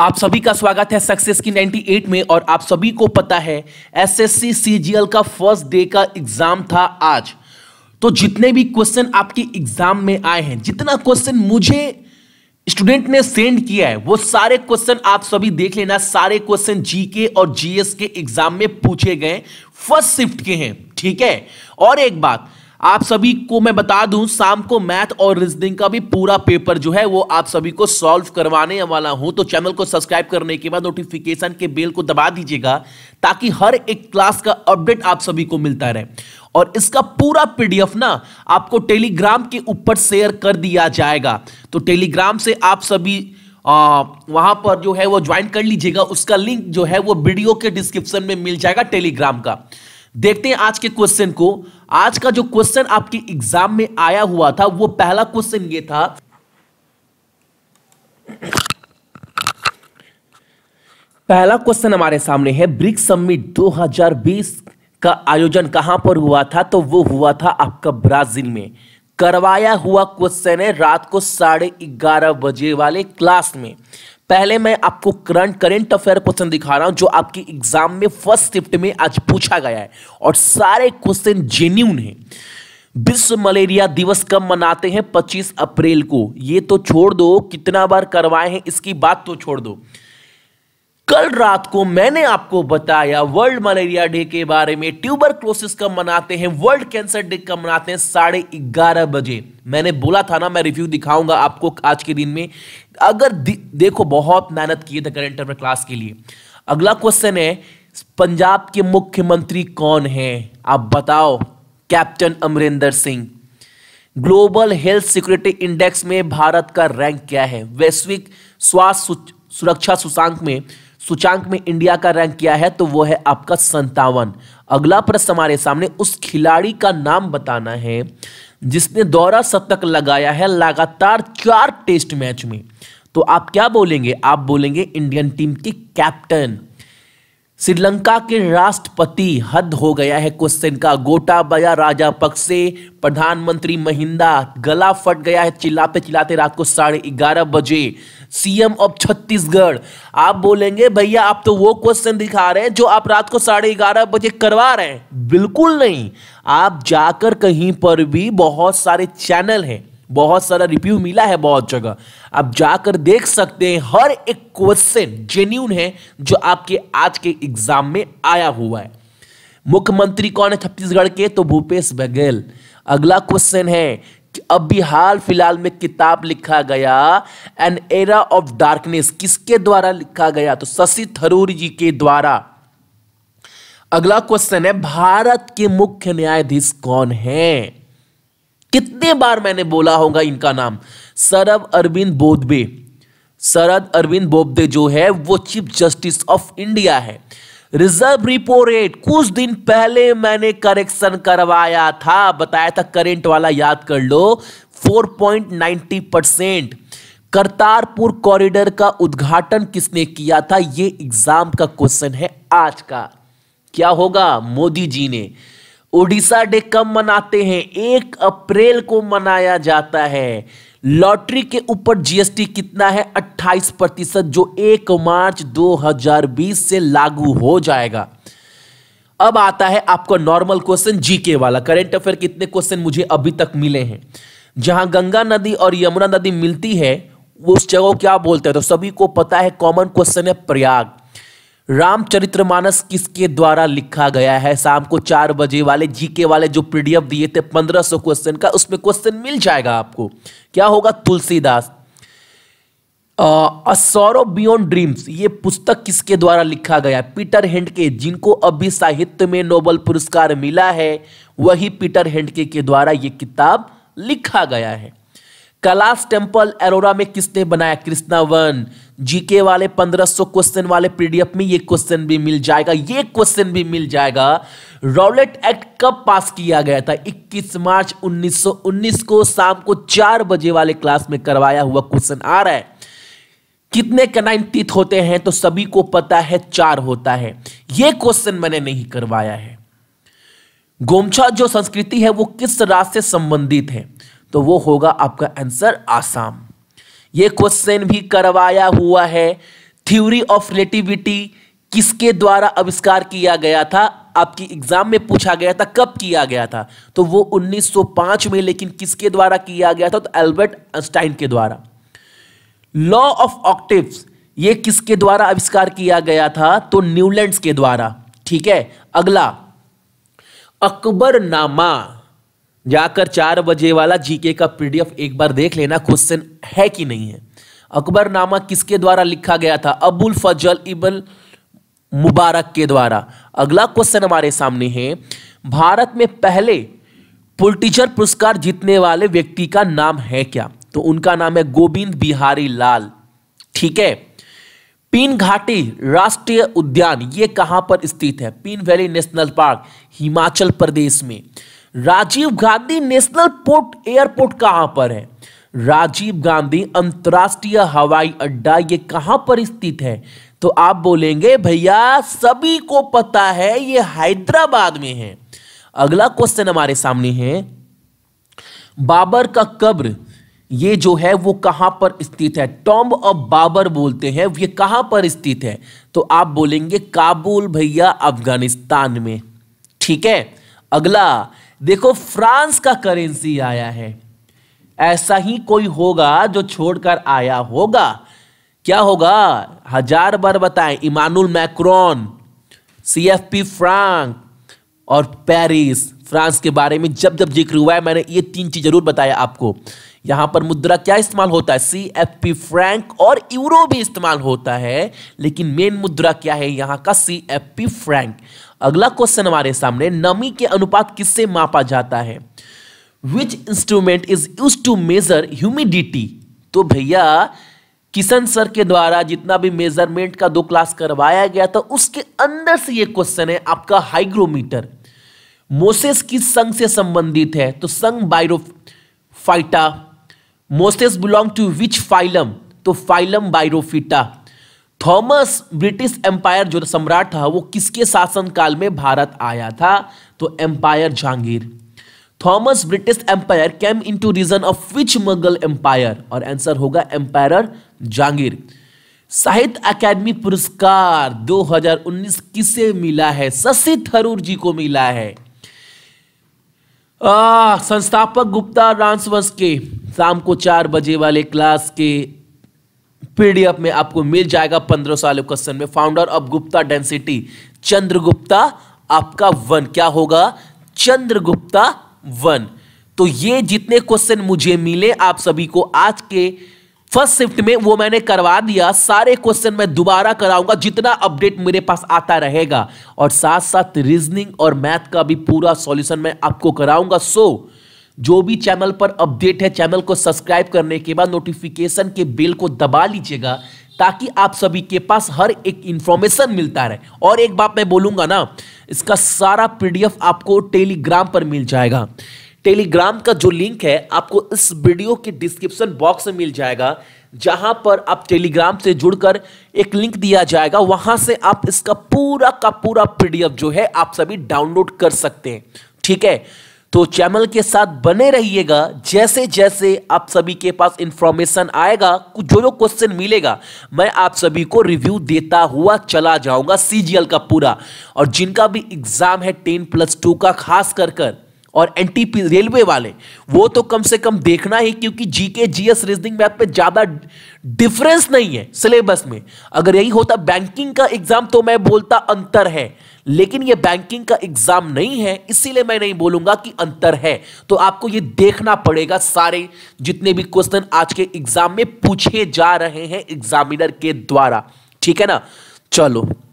आप सभी का स्वागत है सक्सेस की 98 में और आप सभी को पता है एसएससी सीजीएल का फर्स्ट डे का एग्जाम था आज तो जितने भी क्वेश्चन आपके एग्जाम में आए हैं जितना क्वेश्चन मुझे स्टूडेंट ने सेंड किया है वो सारे क्वेश्चन आप सभी देख लेना सारे क्वेश्चन जीके और जीएस के एग्जाम में पूछे गए फर्स्ट शिफ्ट के हैं ठीक है और एक बात आप सभी को मैं बता दूं शाम को मैथ और रीजनिंग का भी पूरा पेपर जो है वो आप सभी को सॉल्व करवाने वाला हूं तो चैनल को सब्सक्राइब करने के बाद नोटिफिकेशन के बेल को दबा दीजिएगा ताकि हर एक क्लास का अपडेट आप सभी को मिलता रहे और इसका पूरा पीडीएफ ना आपको टेलीग्राम के ऊपर शेयर कर दिया जाएगा तो टेलीग्राम से आप सभी आ, वहां पर जो है वो ज्वाइन कर लीजिएगा उसका लिंक जो है वो वीडियो के डिस्क्रिप्शन में मिल जाएगा टेलीग्राम का देखते हैं आज के क्वेश्चन को आज का जो क्वेश्चन आपके एग्जाम में आया हुआ था वो पहला क्वेश्चन ये था पहला क्वेश्चन हमारे सामने है ब्रिक्स समिट 2020 का आयोजन कहां पर हुआ था तो वो हुआ था आपका ब्राजील में करवाया हुआ क्वेश्चन है रात को साढ़े ग्यारह बजे वाले क्लास में पहले मैं आपको करंट करंट अफेयर क्वेश्चन दिखा रहा हूं जो आपके एग्जाम में फर्स्ट शिफ्ट में आज पूछा गया है और सारे क्वेश्चन जेन्यून है विश्व मलेरिया दिवस कब मनाते हैं 25 अप्रैल को ये तो छोड़ दो कितना बार करवाए हैं इसकी बात तो छोड़ दो कल रात को मैंने आपको बताया वर्ल्ड मलेरिया डे के बारे में ट्यूबर क्लोसिस कब मनाते हैं वर्ल्ड कैंसर डे कब मनाते हैं साढ़े ग्यारह बजे मैंने बोला था ना मैं रिव्यू दिखाऊंगा आपको आज के दिन में अगर देखो बहुत मेहनत की है करेंट अफेयर क्लास के लिए अगला क्वेश्चन है पंजाब के मुख्यमंत्री कौन है आप बताओ captain Amarinder Singh global health security index में भारत का रैंक क्या है वैश्विक स्वास्थ्य सुरक्षा सूचांक में सूचांक में इंडिया का रैंक क्या है तो वो है आपका संतावन अगला प्रश्न हमारे सामने उस खिलाड़ी का नाम बताना है जिसने दौरा शतक लगाया है लगातार चार टेस्ट मैच में तो आप क्या बोलेंगे आप बोलेंगे इंडियन टीम के कैप्टन श्रीलंका के राष्ट्रपति हद हो गया है क्वेश्चन का गोटाबाया राजा राजापक्से प्रधानमंत्री महिंदा गला फट गया है चिल्लाते चिल्लाते रात को साढ़े ग्यारह बजे सीएम ऑफ छत्तीसगढ़ आप बोलेंगे भैया आप तो वो क्वेश्चन दिखा रहे हैं जो आप रात को साढ़े ग्यारह बजे करवा रहे हैं बिल्कुल नहीं आप जाकर कहीं पर भी बहुत सारे चैनल हैं बहुत सारा रिव्यू मिला है बहुत जगह आप जाकर देख सकते हैं हर एक क्वेश्चन जेन्यून है जो आपके आज के एग्जाम में आया हुआ है मुख्यमंत्री कौन है छत्तीसगढ़ के तो भूपेश बघेल अगला क्वेश्चन है कि अभी हाल फिलहाल में किताब लिखा गया एन एरा ऑफ डार्कनेस किसके द्वारा लिखा गया तो शशि थरूर जी के द्वारा अगला क्वेश्चन है भारत के मुख्य न्यायाधीश कौन है कितने बार मैंने बोला होगा इनका नाम सरब अरविंद बोधबे सरद अरविंद बोबदे जो है वो चीफ जस्टिस ऑफ इंडिया है रिजर्व रिपो रेट कुछ दिन पहले मैंने करेक्शन करवाया था बताया था करेंट वाला याद कर लो 4.90 परसेंट करतारपुर कॉरिडोर का उद्घाटन किसने किया था ये एग्जाम का क्वेश्चन है आज का क्या होगा मोदी जी ने ओडिशा डे कब मनाते हैं एक अप्रैल को मनाया जाता है लॉटरी के ऊपर जीएसटी कितना है 28 प्रतिशत जो 1 मार्च 2020 से लागू हो जाएगा अब आता है आपका नॉर्मल क्वेश्चन जीके वाला करेंट अफेयर कितने क्वेश्चन मुझे अभी तक मिले हैं जहां गंगा नदी और यमुना नदी मिलती है उस जगह क्या बोलते हैं तो सभी को पता है कॉमन क्वेश्चन है प्रयाग रामचरितमानस किसके द्वारा लिखा गया है शाम को चार बजे वाले जीके वाले जो पीडीएफ दिए थे पंद्रह सौ क्वेश्चन का उसमें क्वेश्चन मिल जाएगा आपको क्या होगा तुलसीदास सौरव बियॉन्ड ड्रीम्स ये पुस्तक किसके द्वारा लिखा गया पीटर के जिनको अभी साहित्य में नोबल पुरस्कार मिला है वही पीटर हेंडके के द्वारा ये किताब लिखा गया है कलास टेम्पल एरोरा में किसने बनाया कृष्णा वन जीके वाले 1500 क्वेश्चन वाले पीडीएफ में ये क्वेश्चन भी मिल जाएगा ये क्वेश्चन भी मिल जाएगा रॉलेट एक्ट कब पास किया गया था 21 मार्च 1919 को शाम को चार बजे वाले क्लास में करवाया हुआ क्वेश्चन आ रहा है कितने कनाइन टीथ होते हैं तो सभी को पता है चार होता है यह क्वेश्चन मैंने नहीं करवाया है गोमछा जो संस्कृति है वो किस राज से संबंधित है तो वो होगा आपका आंसर आसाम ये क्वेश्चन भी करवाया हुआ है थ्योरी ऑफ रिलेटिविटी किसके द्वारा आविष्कार किया गया था आपकी एग्जाम में पूछा गया था कब किया गया था तो वो 1905 में लेकिन किसके द्वारा किया गया था तो एल्बर्ट आइंस्टाइन के द्वारा लॉ ऑफ ऑक्टिव्स ये किसके द्वारा आविष्कार किया गया था तो न्यूलैंड के द्वारा ठीक है अगला अकबर नामा जाकर चार बजे वाला जीके का पीडीएफ एक बार देख लेना क्वेश्चन है कि नहीं है अकबरनामा किसके द्वारा लिखा गया था अबुल फजल इबन मुबारक के द्वारा अगला क्वेश्चन हमारे सामने है भारत में पहले पुलटीचर पुरस्कार जीतने वाले व्यक्ति का नाम है क्या तो उनका नाम है गोविंद बिहारी लाल ठीक है पीन घाटी राष्ट्रीय उद्यान ये कहां पर स्थित है Pin valley national park Himachal Pradesh में Rajiv Gandhi national port airport कहां पर है राजीव गांधी अंतर्राष्ट्रीय हवाई अड्डा ये कहां पर स्थित है तो आप बोलेंगे भैया सभी को पता है ये हैदराबाद में है अगला क्वेश्चन हमारे सामने है बाबर का कब्र ये जो है वो कहां पर स्थित है टॉम्ब ऑफ बाबर बोलते हैं ये कहां पर स्थित है तो आप बोलेंगे काबुल भैया अफगानिस्तान में ठीक है अगला देखो फ्रांस का करेंसी आया है ऐसा ही कोई होगा जो छोड़कर आया होगा क्या होगा हजार बार बताएं Emmanuel Macron C F P franc और पेरिस फ्रांस के बारे में जब जब जिक्र हुआ है मैंने ये तीन चीज जरूर बताया आपको यहां पर मुद्रा क्या इस्तेमाल होता है सी एफ पी फ्रैंक और यूरो भी इस्तेमाल होता है लेकिन मेन मुद्रा क्या है यहाँ का सी एफ पी फ्रैंक अगला क्वेश्चन हमारे सामने नमी के अनुपात किससे मापा जाता है which instrument is use to measure humidity तो भैया किशन सर के द्वारा जितना भी मेजरमेंट का दो क्लास करवाया गया था उसके अंदर से ये क्वेश्चन है आपका हाइग्रोमीटर मोसेस किस संघ से संबंधित है तो संघ फाइटा mosses belong to which phylum तो phylum Bryophyta Thomas British empire जो सम्राट था वो किसके शासनकाल में भारत आया था तो empire Jahangir Thomas British empire came in to region of which Mughal empire और आंसर होगा एम्पायर जहांगीर साहित्य अकादमी पुरस्कार 2019 किसे मिला है शशि थरूर जी को मिला है आ, संस्थापक गुप्ता डांस वंश के शाम को चार बजे वाले क्लास के पीडीएफ में आपको मिल जाएगा पंद्रह साल क्वेश्चन में founder of Gupta density Chandragupta आपका वन क्या होगा चंद्रगुप्ता वन तो ये जितने क्वेश्चन मुझे मिले आप सभी को आज के फर्स्ट शिफ्ट में वो मैंने करवा दिया सारे क्वेश्चन मैं दोबारा कराऊंगा जितना अपडेट मेरे पास आता रहेगा और साथ साथ रीजनिंग और मैथ का भी पूरा सॉल्यूशन मैं आपको कराऊंगा सो जो भी चैनल पर अपडेट है चैनल को सब्सक्राइब करने के बाद नोटिफिकेशन के बेल को दबा लीजिएगा ताकि आप सभी के पास हर एक इंफॉर्मेशन मिलता रहे और एक बात मैं बोलूंगा ना इसका सारा पीडीएफ आपको टेलीग्राम पर मिल जाएगा टेलीग्राम का जो लिंक है आपको इस वीडियो के डिस्क्रिप्शन बॉक्स में मिल जाएगा जहां पर आप टेलीग्राम से जुड़कर एक लिंक दिया जाएगा वहां से आप इसका पूरा का पूरा पीडीएफ जो है आप सभी डाउनलोड कर सकते हैं ठीक है तो चैनल के साथ बने रहिएगा जैसे जैसे आप सभी के पास इंफॉर्मेशन आएगा जो जो क्वेश्चन मिलेगा मैं आप सभी को रिव्यू देता हुआ चला जाऊंगा सीजीएल का पूरा और जिनका भी एग्जाम है टेन प्लस टू का खास कर कर और एन रेलवे वाले वो तो कम से कम देखना ही क्योंकि जीके एस रीजनिंग मैथ में ज्यादा डिफरेंस नहीं है सिलेबस में अगर यही होता बैंकिंग का एग्जाम तो मैं बोलता अंतर है लेकिन ये बैंकिंग का एग्जाम नहीं है इसीलिए मैं नहीं बोलूंगा कि अंतर है तो आपको ये देखना पड़ेगा सारे जितने भी क्वेश्चन आज के एग्जाम में पूछे जा रहे हैं एग्जामिनर के द्वारा ठीक है ना चलो